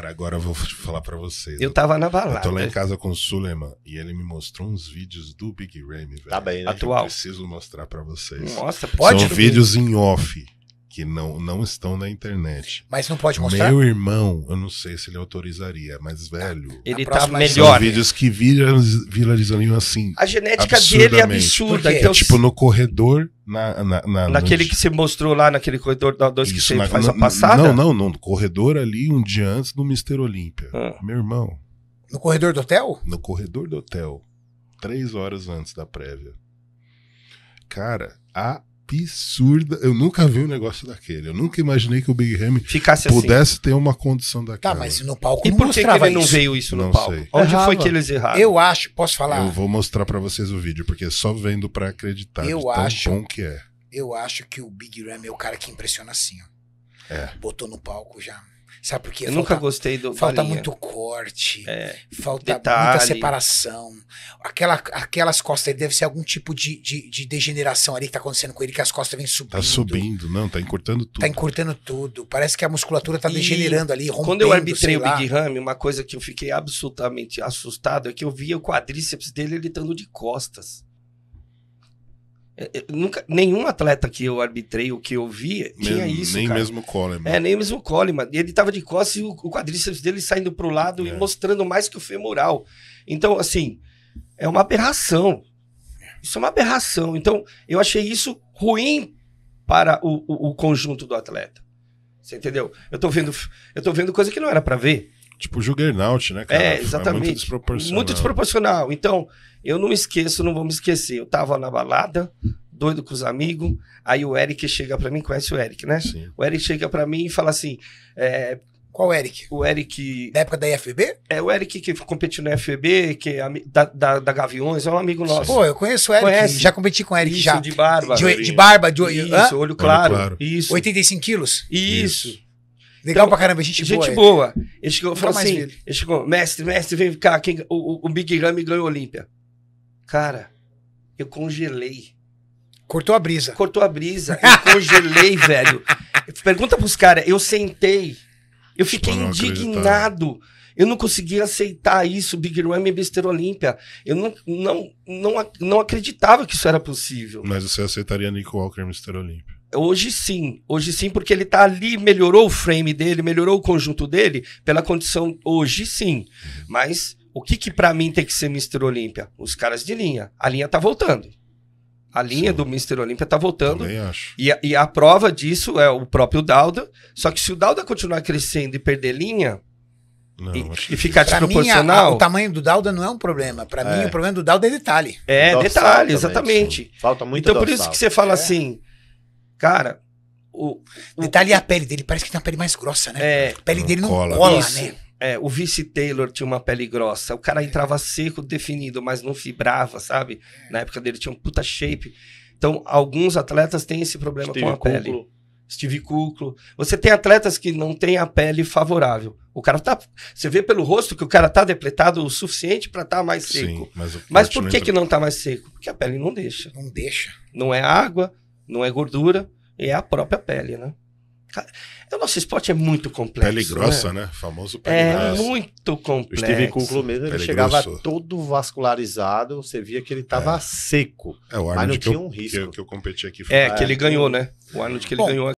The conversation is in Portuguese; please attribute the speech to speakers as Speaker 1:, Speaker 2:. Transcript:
Speaker 1: Cara, agora eu vou falar para vocês. Eu tava na balada. Eu tô lá em casa com o Suleiman e ele me mostrou uns vídeos do Big Ramy, velho. Tá bem, né? Atual. Eu preciso mostrar para vocês. Nossa, pode. São vídeos em off que não, não estão na internet. Mas não pode mostrar? Meu irmão, eu não sei se ele autorizaria, mas velho... Ele tá melhor. São vídeos que viralizam assim, A genética dele é absurda. Então, é, tipo, no corredor... Na, na, na naquele no...
Speaker 2: que você mostrou lá, naquele corredor da dois que você na, faz na, a passada? Não, não,
Speaker 1: não. No corredor ali, um dia antes do Mister Olímpia. Ah. Meu irmão. No corredor do hotel? No corredor do hotel. Três horas antes da prévia. Cara, a absurda. Eu nunca vi um negócio daquele. Eu nunca imaginei que o Big Ham Ficasse assim. pudesse assim. ter uma condição daquela. Tá, mas no palco e não por que, que ele não veio isso no não palco? Sei. Onde Errava. foi que eles erraram?
Speaker 2: Eu acho, posso falar? Eu
Speaker 1: vou mostrar para vocês o vídeo, porque só vendo para acreditar eu tão acho, bom que é.
Speaker 2: Eu acho que o Big Ram é o cara que impressiona assim, ó. É. Botou no palco já. Sabe por quê? Eu falta, nunca gostei do. Falta muito corte, é, falta detalhe. muita separação. Aquela, aquelas costas, deve ser algum tipo de, de, de, degeneração ali que tá acontecendo com ele, que as costas vêm subindo. Tá subindo,
Speaker 1: não, tá encurtando tudo. Tá
Speaker 2: encurtando tudo. Parece que a musculatura tá e degenerando ali, rompendo. Quando eu arbitrei o Big Ram, uma coisa que eu fiquei absolutamente assustado é que eu via o quadríceps dele ele estando de costas. É, é, nunca, nenhum atleta que eu arbitrei ou que eu via tinha isso. Nem cara. mesmo o Coleman. É, nem mesmo o Coleman. Ele tava de costas e o, o quadríceps dele saindo para o lado é. e mostrando mais que o femoral. Então, assim, é uma aberração. Isso é uma aberração. Então, eu achei isso ruim para o, o, o conjunto do atleta. Você entendeu? Eu tô vendo, eu tô vendo coisa que não era para ver.
Speaker 1: Tipo Juggernaut,
Speaker 2: né, cara? É, exatamente. É muito desproporcional. Muito desproporcional. Então, eu não me esqueço, não vou me esquecer. Eu tava na balada, doido com os amigos, aí o Eric chega para mim, conhece o Eric, né? Sim. O Eric chega para mim e fala assim, é, qual Eric? O Eric. Da época da IFB? É, o Eric que competiu na IFB, que é da, da, da, Gaviões, é um amigo nosso. Pô, eu conheço o Eric, Conhece? já competi com o Eric isso, já. De barba. De, de barba, de Isso, olho claro. Olho claro. Isso. 85 quilos? Isso. isso. Legal então, pra caramba, gente, gente boa. Gente boa. Ele falou assim, ele chegou, mestre, mestre, vem cá, quem, o, o Big Ramy ganhou a Olímpia. Cara, eu congelei. Cortou a brisa. Cortou a brisa. Eu congelei, velho. Pergunta pros caras, eu sentei, eu tipo, fiquei eu indignado. Eu não conseguia aceitar isso, Big Ram e Besteira Olímpia. Eu não, não, não, não acreditava que isso era possível.
Speaker 1: Mas você aceitaria Nick Walker e Mr. Olímpia?
Speaker 2: Hoje sim, hoje sim, porque ele está ali, melhorou o frame dele, melhorou o conjunto dele, pela condição, hoje sim. Uhum. Mas o que que para mim tem que ser Mr. Olímpia? Os caras de linha. A linha tá voltando. A linha Sim. do Mr. Olímpia tá voltando. Também acho. E a, e a, prova disso é o próprio Dauda. Só que se o Dauda continuar crescendo e perder linha. Não, e, e ficar desproporcional. Mim, a, o
Speaker 1: tamanho do Dauda não é um problema. Para é. mim, o problema do Dauda é detalhe. É, detalhe, exatamente. Sim. Falta muito Então, dorsal. por isso que você
Speaker 2: fala é. assim: Cara, o. Detalhe tá a pele dele, parece que tem uma pele mais grossa, né? É, a pele dele não cola, cola né? É, o Vice Taylor tinha uma pele grossa. O cara entrava seco, definido, mas não fibrava, sabe? Na época dele tinha um puta shape. Então, alguns atletas têm esse problema Steve com a Kuklo. pele. Steve Kuklo. Você tem atletas que não têm a pele favorável. O cara tá. Você vê pelo rosto que o cara tá depletado o suficiente para estar tá mais seco. Sim, mas, mas por que, é que não tá mais seco? Porque a pele não deixa. Não deixa. Não é água, não é gordura, é a própria pele, né? o nosso esporte é muito complexo. Pele grossa, né? né? Famoso pele é grossa. É muito complexo. O Steve mesmo, ele pele chegava grosso.
Speaker 1: todo vascularizado, você via que ele estava é. seco. É, o Arnold mas não tinha um risco. Que eu, que eu competi aqui. É, foi... É, que ele ganhou, né? O Arnold que ele Bom, ganhou